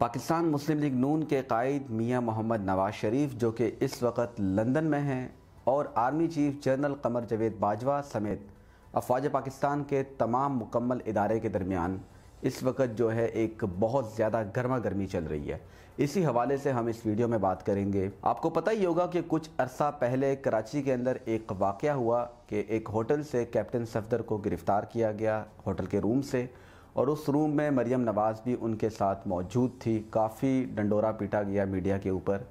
पाकिस्तान मुस्लिम league नून के कायद मियां मोहम्मद नवाज शरीफ जो कि इस वक्त लंदन में हैं और army chief general Qamar Javed Bajwa समेत अफवाज पाकिस्तान के तमाम मुकम्मल इदारे के दरमियान इस वक्त जो है एक बहुत ज़्यादा गर्मा गर्मी चल रही है इसी हवाले से हम इस वीडियो में बात करेंगे आपको पता ही होगा कि कुछ अरसा पहले कराची के अंदर एक वाक़ हुआ कि एक होटल से कैप्टन सफदर को गिरफ़्तार किया गया होटल के रूम से और उस रूम में मरियम नवाज़ भी उनके साथ मौजूद थी काफ़ी डंडोरा पीटा गया मीडिया के ऊपर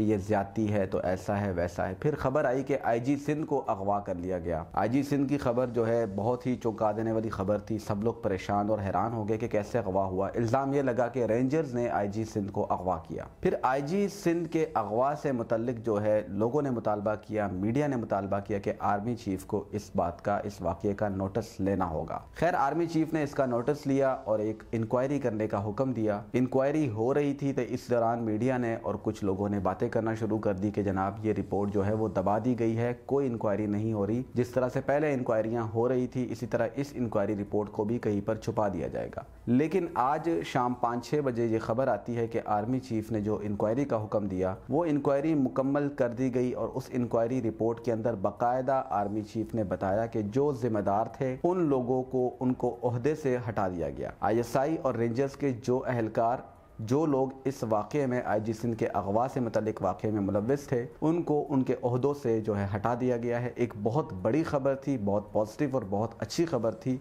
कि ये ज्यादती है तो ऐसा है वैसा है फिर खबर आई कि आईजी सिंध को अगवा कर लिया गया आईजी सिंध की खबर जो है बहुत ही चौंका देने वाली खबर थी सब लोग परेशान और हैरान हो गए कि कैसे अगवा हुआ इल्ज़ाम ये लगा कि रेंजर्स ने आईजी सिंध को अगवा किया फिर आईजी सिंध के अगवा से मुतलक जो है लोगों ने मुतालबा किया मीडिया ने मुतालबा किया कि आर्मी चीफ को इस बात का इस वाक्य का नोटिस लेना होगा खैर आर्मी चीफ ने इसका नोटिस लिया और एक इंक्वायरी करने का हुक्म दिया इंक्वायरी हो रही थी तो इस दौरान मीडिया ने और कुछ लोगों ने बातें करना शुरू कर दी कि जनाब ये रिपोर्ट जो है वो दबा दी गई है कोई इंक्वायरी नहीं हो रही जिस तरह से पहले इंक्वायरियाँ हो रही थी इसी तरह इस इंक्वायरी रिपोर्ट को भी कहीं पर छुपा दिया जाएगा लेकिन आज शाम पाँच छः बजे ये खबर आती है कि आर्मी चीफ ने जो इंक्वायरी का हुक्म दिया वो इंक्वायरी मुकम्मल कर दी गई और उस इंक्वायरी रिपोर्ट के अंदर बाकायदा आर्मी चीफ ने बताया कि जो जिम्मेदार थे उन लोगों को उनको अहदे से हटा दिया गया आईएसआई और रेंजर्स के जो अहलकार जो लोग इस वाक़े में आई जी सिंध के अगवा से मतलब वाक़े में मुलविस थे उनको उनके अहदों से जो है हटा दिया गया है एक बहुत बड़ी खबर थी बहुत पॉजिटिव और बहुत अच्छी खबर थी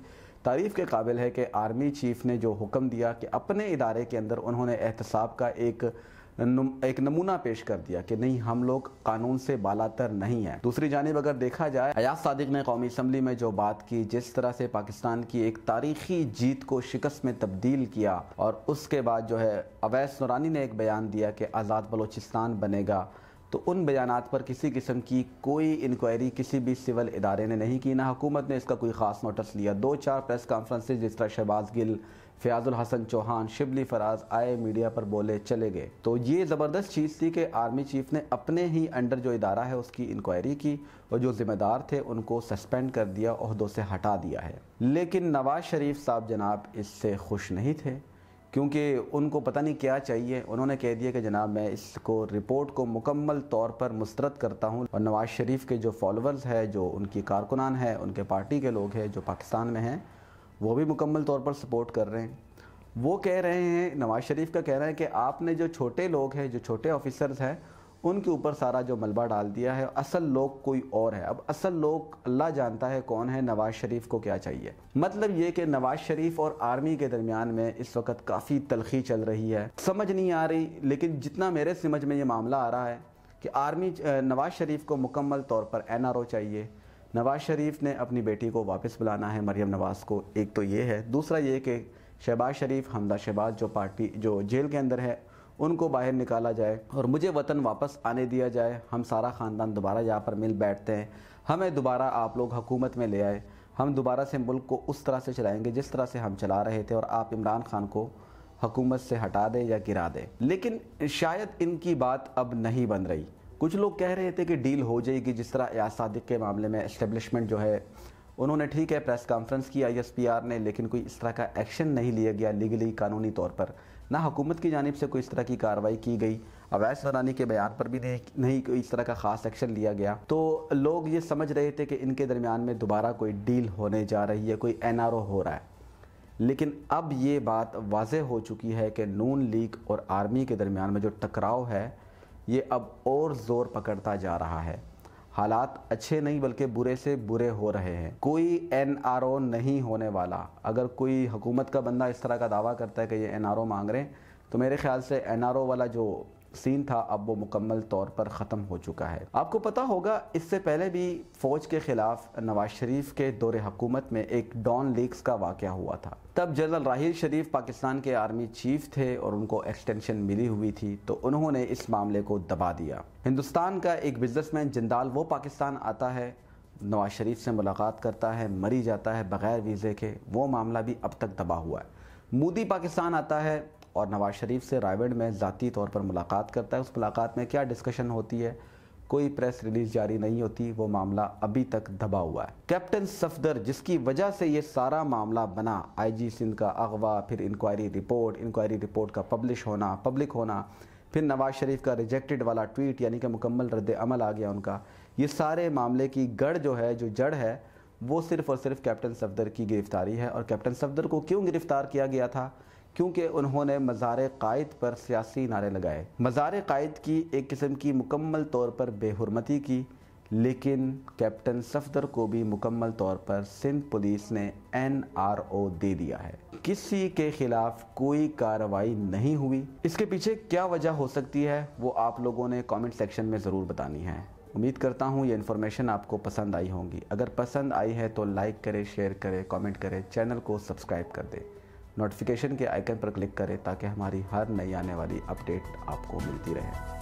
तारीफ़ के काबिल है कि आर्मी चीफ़ ने जो हुक्म दिया कि अपने इदारे के अंदर उन्होंने एहतसाब का एक एक नमूना पेश कर दिया कि नहीं हम लोग कानून से बालातर नहीं है दूसरी जानब अगर देखा जाए अयाज सादिक ने कौमी असम्बली में जो बात की जिस तरह से पाकिस्तान की एक तारीखी जीत को शिकस्त में तब्दील किया और उसके बाद जो है अवैस नौरानी ने एक बयान दिया कि आज़ाद बलोचिस्तान बनेगा तो उन बयान पर किसी किस्म की कोई इंक्वायरी किसी भी सिविल इदारे ने नहीं की ना हुकूमत ने इसका कोई ख़ास नोटिस लिया दो चार प्रेस कॉन्फ्रेंसेज जिस तरह शहबाज गिल फ़याज़ुल हसन चौहान शिबली फराज आए मीडिया पर बोले चले गए तो ये ज़बरदस्त चीज़ थी कि आर्मी चीफ ने अपने ही अंडर जो इदारा है उसकी इंक्वायरी की और जो ज़िम्मेदार थे उनको सस्पेंड कर दिया अहदों से हटा दिया है लेकिन नवाज़ शरीफ साहब जनाब इससे खुश नहीं थे क्योंकि उनको पता नहीं क्या चाहिए उन्होंने कह दिया कि जनाब मैं इसको रिपोर्ट को मुकम्मल तौर पर मुस्तरद करता हूँ और नवाज़ शरीफ के जो फॉलोअर्स है जो उनकी कारकुनान हैं उनके पार्टी के लोग हैं जो पाकिस्तान में हैं वो भी मुकम्मल तौर पर सपोर्ट कर रहे हैं वो कह रहे हैं नवाज़ शरीफ का कहना है कि आपने जो छोटे लोग हैं जो छोटे ऑफिसर्स हैं उनके ऊपर सारा जो मलबा डाल दिया है असल लोग कोई और है अब असल लोग अल्लाह जानता है कौन है नवाज शरीफ को क्या चाहिए मतलब ये कि नवाज शरीफ और आर्मी के दरमियान में इस वक्त काफ़ी तलखी चल रही है समझ नहीं आ रही लेकिन जितना मेरे समझ में ये मामला आ रहा है कि आर्मी नवाज शरीफ को मुकम्मल तौर पर एन चाहिए नवाज शरीफ ने अपनी बेटी को वापस बुलाना है मरियम नवाज़ को एक तो ये है दूसरा ये कि शहबाज शरीफ हमदा शहबाज जो पार्टी जो जेल के अंदर है उनको बाहर निकाला जाए और मुझे वतन वापस आने दिया जाए हम सारा ख़ानदान दोबारा यहाँ पर मिल बैठते हैं हमें दोबारा आप लोग हुकूमत में ले आए हम दोबारा से मुल्क को उस तरह से चलाएंगे जिस तरह से हम चला रहे थे और आप इमरान खान को हकूमत से हटा दें या गिरा दें लेकिन शायद इनकी बात अब नहीं बन रही कुछ लोग कह रहे थे कि डील हो जाएगी जिस तरह या सदक के मामले में इस्टेब्लिशमेंट जो है उन्होंने ठीक है प्रेस कॉन्फ्रेंस की आईएसपीआर ने लेकिन कोई इस तरह का एक्शन नहीं लिया गया लीगली कानूनी तौर पर ना हुकूमत की जानब से कोई इस तरह की कार्रवाई की गई अवैस वरानी के बयान पर भी नहीं कोई इस तरह का ख़ास एक्शन लिया गया तो लोग ये समझ रहे थे कि इनके दरमियान में दोबारा कोई डील होने जा रही है कोई एन हो रहा है लेकिन अब ये बात वाज हो चुकी है कि नून लीग और आर्मी के दरमियान में जो टकराव है ये अब और ज़ोर पकड़ता जा रहा है हालात अच्छे नहीं बल्कि बुरे से बुरे हो रहे हैं कोई एन नहीं होने वाला अगर कोई हुकूमत का बंदा इस तरह का दावा करता है कि ये एन मांग रहे हैं तो मेरे ख्याल से एन वाला जो सीन था अब वो मुकम्मल तौर पर ख़त्म हो चुका है आपको पता होगा इससे पहले भी फ़ौज के ख़िलाफ़ नवाज शरीफ के दौर हकूमत में एक डॉन लीक्स का वाक़ हुआ था तब जनरल राहिल शरीफ पाकिस्तान के आर्मी चीफ थे और उनको एक्सटेंशन मिली हुई थी तो उन्होंने इस मामले को दबा दिया हिंदुस्तान का एक बिजनेसमैन जिंदाल वो पाकिस्तान आता है नवाज शरीफ से मुलाकात करता है मरी जाता है बग़ैर वीज़े के वो मामला भी अब तक दबा हुआ है मोदी पाकिस्तान आता है और नवाज़ शरीफ से रायवेंड में ज़ाती तौर पर मुलाकात करता है उस मुलाकात में क्या डिस्कशन होती है कोई प्रेस रिलीज जारी नहीं होती वो मामला अभी तक दबा हुआ है कैप्टन सफदर जिसकी वजह से ये सारा मामला बना आईजी सिंध का अगवा फिर इंक्वायरी रिपोर्ट इंक्वायरी रिपोर्ट का पब्लिश होना पब्लिक होना फिर नवाज़ शरीफ का रिजेक्टेड वाला ट्वीट यानी कि मुकम्मल रद्द अमल आ गया उनका ये सारे मामले की गढ़ जो है जो जड़ है वो सिर्फ़ और सिर्फ कैप्टन सफदर की गिरफ़्तारी है और कैप्टन सफदर को क्यों गिरफ़्तार किया गया था क्योंकि उन्होंने मज़ार कायद पर सियासी नारे लगाए मज़ार कायद की एक किस्म की मुकम्मल तौर पर बेहरमती की लेकिन कैप्टन सफदर को भी मुकम्मल तौर पर सिंध पुलिस ने एन आर ओ दे दिया है किसी के खिलाफ कोई कार्रवाई नहीं हुई इसके पीछे क्या वजह हो सकती है वो आप लोगों ने कमेंट सेक्शन में ज़रूर बतानी है उम्मीद करता हूँ ये इन्फॉर्मेशन आपको पसंद आई होंगी अगर पसंद आई है तो लाइक करें शेयर करें कमेंट करें चैनल को सब्सक्राइब कर दें नोटिफिकेशन के आइकन पर क्लिक करें ताकि हमारी हर नई आने वाली अपडेट आपको मिलती रहे